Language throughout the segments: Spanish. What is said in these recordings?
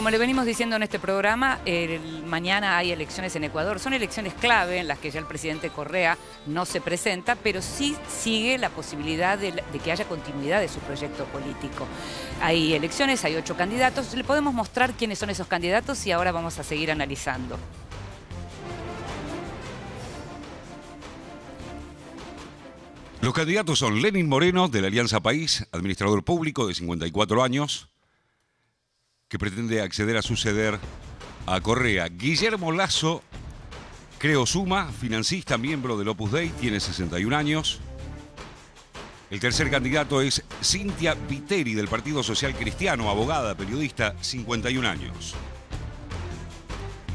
como le venimos diciendo en este programa, el, mañana hay elecciones en Ecuador. Son elecciones clave en las que ya el presidente Correa no se presenta, pero sí sigue la posibilidad de, que haya continuidad de su proyecto político. Hay elecciones, hay ocho candidatos. Le podemos mostrar quiénes son esos candidatos y ahora vamos a seguir analizando. Los candidatos son Lenin Moreno, de la Alianza País, administrador público de 54 años, que pretende acceder a suceder a Correa. Guillermo Lazo, creo suma, financista, miembro del Opus Dei, tiene 61 años. El tercer candidato es Cintia Viteri del Partido Social Cristiano, abogada, periodista, 51 años.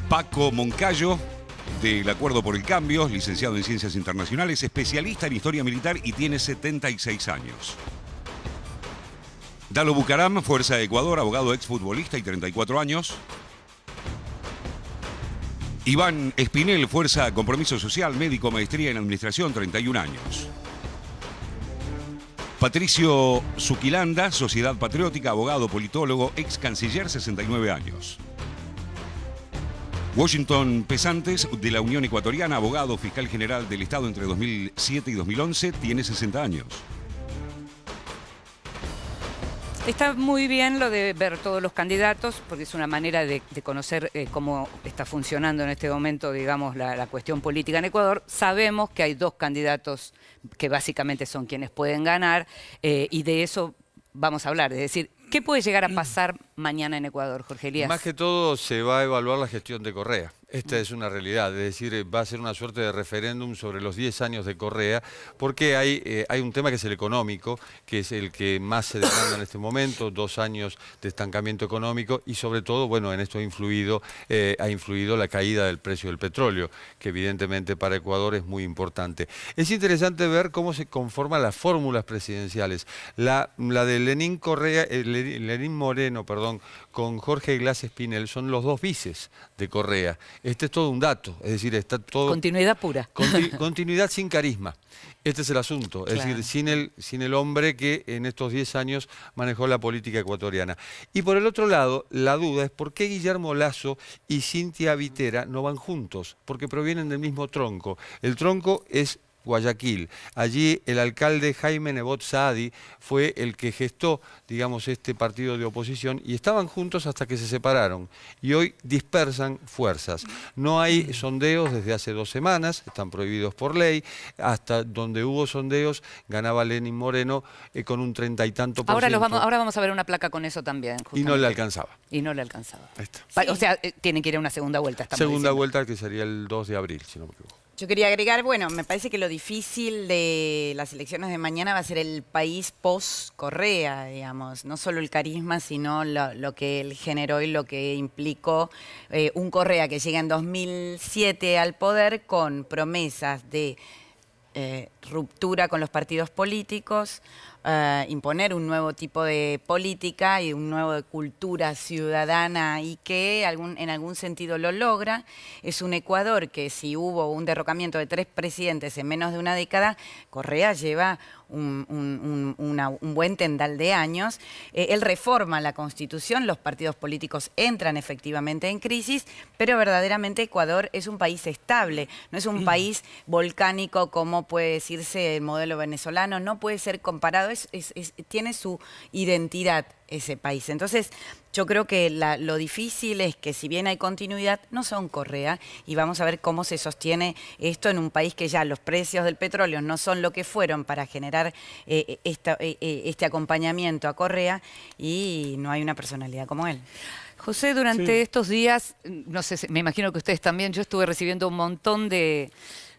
Paco Moncayo, del Acuerdo por el Cambio, licenciado en Ciencias Internacionales, especialista en Historia Militar y tiene 76 años. Dalo Bucaram, Fuerza de Ecuador, abogado exfutbolista y 34 años. Iván Espinel, Fuerza Compromiso Social, médico, maestría en administración, 31 años. Patricio Zuquilanda, Sociedad Patriótica, abogado, politólogo, ex canciller, 69 años. Washington Pesantes, de la Unión Ecuatoriana, abogado, fiscal general del Estado entre 2007 y 2011, tiene 60 años. Está muy bien lo de ver todos los candidatos, porque es una manera de, conocer eh, cómo está funcionando en este momento, digamos, la, cuestión política en Ecuador. Sabemos que hay dos candidatos que básicamente son quienes pueden ganar, eh, y de eso vamos a hablar. Es decir, ¿qué puede llegar a pasar mañana en Ecuador, Jorge Elías? Más que todo se va a evaluar la gestión de Correa. Esta es una realidad, es decir, eh, va a ser una suerte de referéndum sobre los 10 años de Correa, porque hay, eh, hay un tema que es el económico, que es el que más se demanda en este momento, dos años de estancamiento económico y sobre todo, bueno, en esto ha influido, eh, ha influido la caída del precio del petróleo, que evidentemente para Ecuador es muy importante. Es interesante ver cómo se conforman las fórmulas presidenciales. La, la de Lenín, Correa, Lenín Moreno, perdón, con Jorge Glass Spinel son los dos vices de Correa. Este es todo un dato, es decir, está todo... Continuidad pura. continuidad sin carisma. Este es el asunto, es decir, sin el, sin el hombre que en estos 10 años manejó la política ecuatoriana. Y por el otro lado, la duda es por qué Guillermo Lazo y Cintia Vitera no van juntos, porque provienen del mismo tronco. El tronco es Guayaquil. Allí el alcalde Jaime Nebot Saadi fue el que gestó, digamos, este partido de oposición y estaban juntos hasta que se separaron y hoy dispersan fuerzas. No hay sondeos desde hace dos semanas, están prohibidos por ley, hasta donde hubo sondeos ganaba Lenin Moreno eh, con un treinta y tanto por ahora ciento. vamos, ahora vamos a ver una placa con eso también. Y no le alcanzaba. Y no le alcanzaba. O sea, eh, tiene que ir a una segunda vuelta. Segunda vuelta que sería el 2 de abril, si no me equivoco. Yo quería agregar, bueno, me parece que lo difícil de las elecciones de mañana va a ser el país post-Correa, digamos, no solo el carisma, sino lo, que él generó y lo que implicó eh, un Correa que llega en 2007 al poder con promesas de eh, ruptura con los partidos políticos, eh, imponer un nuevo tipo de política y un nuevo de cultura ciudadana y que algún, en algún sentido lo logra. Es un Ecuador que si hubo un derrocamiento de tres presidentes en menos de una década, Correa lleva un, buen tendal de años. Eh, él reforma la Constitución, los partidos políticos entran efectivamente en crisis, pero verdaderamente Ecuador es un país estable, no es un país volcánico como puede decirse el modelo venezolano, no puede ser comparado es, tiene su identidad ese país. Entonces, yo creo que lo difícil es que si bien hay continuidad, no son Correa y vamos a ver cómo se sostiene esto en un país que ya los precios del petróleo no son lo que fueron para generar eh, eh, eh, este acompañamiento a Correa y no hay una personalidad como él. José, durante estos días, no sé, me imagino que ustedes también, yo estuve recibiendo un montón de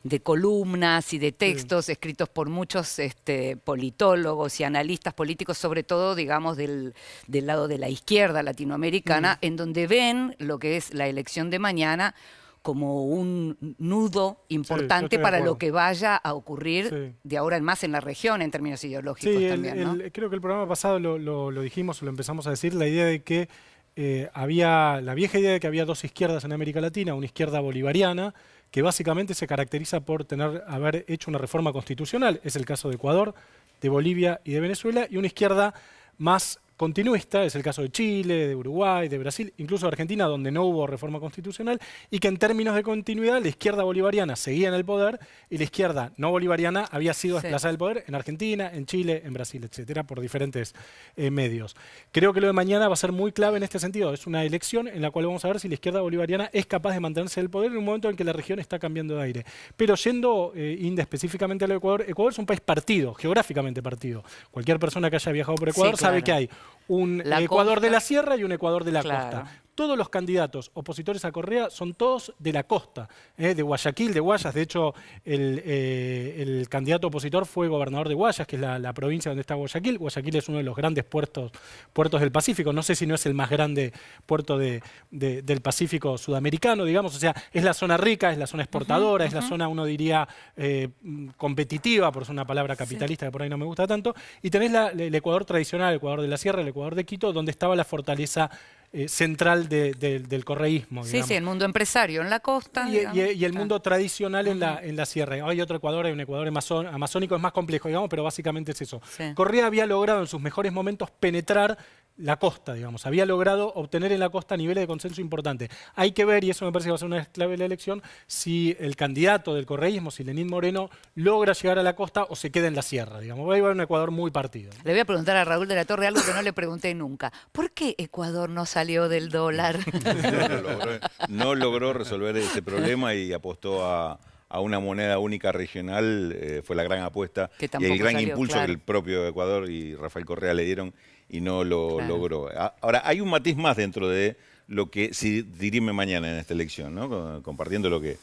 de columnas y de textos escritos por muchos este, politólogos y analistas políticos, sobre todo, digamos, del, del lado de la izquierda latinoamericana, mm. en donde ven lo que es la elección de mañana como un nudo importante para lo que vaya a ocurrir de ahora en más en la región en términos ideológicos también. creo que el programa pasado lo, lo, lo dijimos lo empezamos a decir, la idea de que eh, había la vieja idea de que había dos izquierdas en América Latina, una izquierda bolivariana, que básicamente se caracteriza por tener, haber hecho una reforma constitucional, es el caso de Ecuador, de Bolivia y de Venezuela, y una izquierda más continuista, es el caso de Chile, de Uruguay, de Brasil, incluso de Argentina, donde no hubo reforma constitucional, y que en términos de continuidad la izquierda bolivariana seguía en el poder y la izquierda no bolivariana había sido desplazada del poder en Argentina, en Chile, en Brasil, etcétera, por diferentes eh, medios. Creo que lo de mañana va a ser muy clave en este sentido. Es una elección en la cual vamos a ver si la izquierda bolivariana es capaz de mantenerse el poder en un momento en que la región está cambiando de aire. Pero yendo eh, Inde específicamente al Ecuador, Ecuador es un país partido, geográficamente partido. Cualquier persona que haya viajado por Ecuador sabe que hay un Ecuador de la sierra y un Ecuador de la costa todos los candidatos opositores a Correa son todos de la costa, ¿eh? de Guayaquil, de Guayas. De hecho, eh, el, candidato opositor fue gobernador de Guayas, que es la, provincia donde está Guayaquil. Guayaquil es uno de los grandes puertos, puertos del Pacífico. No sé si no es el más grande puerto del Pacífico sudamericano, digamos. O sea, es la zona rica, es la zona exportadora, es la zona, uno diría, eh, competitiva, por ser una palabra capitalista que por ahí no me gusta tanto. Y tenés el Ecuador tradicional, el Ecuador de la Sierra, el Ecuador de Quito, donde estaba la fortaleza eh, central del correísmo. Sí, sí, el mundo empresario en la costa. Y, el mundo tradicional en, la, en la sierra. Hay otro Ecuador, hay un Ecuador amazónico, es más complejo, digamos, pero básicamente es eso. Correa había logrado en sus mejores momentos penetrar la costa, digamos. Había logrado obtener en la costa niveles de consenso importantes. Hay que ver, y eso me parece que va a ser una clave de la elección, si el candidato del correísmo, si Lenín Moreno, logra llegar a la costa o se queda en la sierra, digamos. Va a llevar un Ecuador muy partido. Le voy a preguntar a Raúl de la Torre algo que no le pregunté nunca. ¿Por qué Ecuador no salió del dólar? no logró resolver ese problema y apostó a a una moneda única regional eh, fue la gran apuesta y el gran impulso que el propio Ecuador y Rafael Correa le dieron y no lo logró. Ahora, hay un matiz más dentro de lo que si dirime mañana en esta elección, ¿no? Compartiendo lo que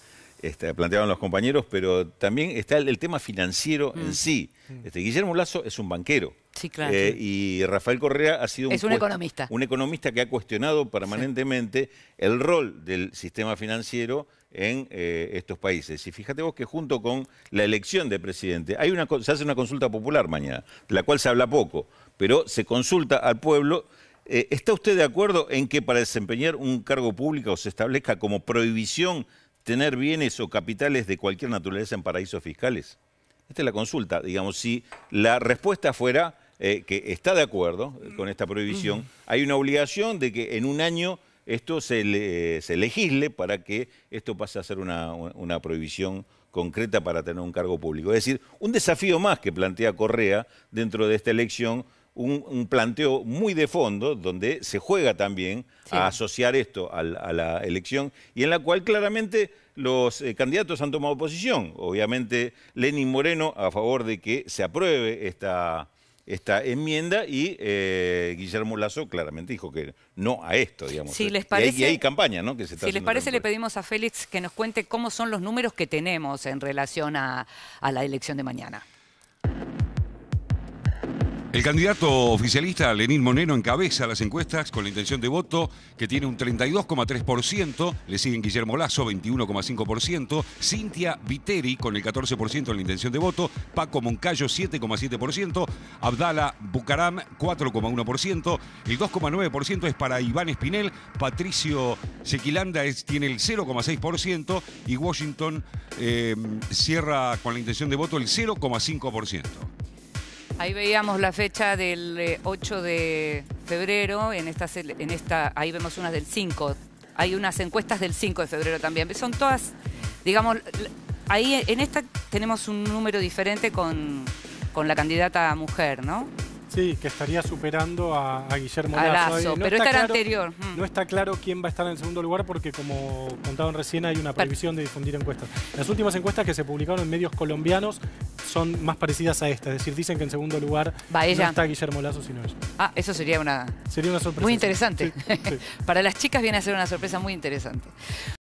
este, planteaban los compañeros, pero también está el, tema financiero en mm. sí. Mm. Este, Guillermo Lazo es un banquero. Sí, claro. Eh, y Rafael Correa ha sido un, economista. un economista que ha cuestionado permanentemente el rol del sistema financiero en eh, estos países. Y fíjate vos que junto con la elección de presidente, hay una, se hace una consulta popular mañana, de la cual se habla poco, pero se consulta al pueblo. Eh, ¿Está usted de acuerdo en que para desempeñar un cargo público se establezca como prohibición tener bienes o capitales de cualquier naturaleza en paraísos fiscales? Esta es la consulta. Digamos, si la respuesta fuera eh, que está de acuerdo con esta prohibición, hay una obligación de que en un año esto se, legisle para que esto pase a ser una prohibición concreta para tener un cargo público. Es decir, un desafío más que plantea Correa dentro de esta elección un, planteo muy de fondo donde se juega también a asociar esto a, la elección y en la cual claramente los eh, candidatos han tomado posición. Obviamente Lenin Moreno a favor de que se apruebe esta, esta enmienda y eh, Guillermo Lazo claramente dijo que no a esto, digamos. y hay, campaña, ¿no? Que se está si les parece, le pedimos a Félix que nos cuente cómo son los números que tenemos en relación a la elección de mañana. El candidato oficialista Lenín Moneno encabeza las encuestas con la intención de voto que tiene un 32,3%, le siguen Guillermo Lazo 21,5%, Cintia Viteri con el 14% en la intención de voto, Paco Moncayo 7,7%, Abdala Bucaram 4,1%, el 2,9% es para Iván Espinel, Patricio Sequilanda tiene el 0,6% y Washington eh, cierra con la intención de voto el 0,5%. Ahí veíamos la fecha del 8 eh, de febrero, en esta, en esta, ahí vemos unas del 5. Hay unas encuestas del 5 de febrero también. Son todas, digamos, ahí en esta tenemos un número diferente con, con la candidata mujer, ¿no? Sí, que estaría superando a, Guillermo Lazo. pero está, anterior. Mm. No está claro quién va a estar en segundo lugar porque, como contaban recién, hay una previsión de difundir encuestas. Las últimas encuestas que se publicaron en medios colombianos son más parecidas a esta. Es decir, dicen que en segundo lugar no está Guillermo Lazo, sino ella. Ah, eso sería una... Sería una sorpresa. Muy interesante. Para las chicas viene a ser una sorpresa muy interesante.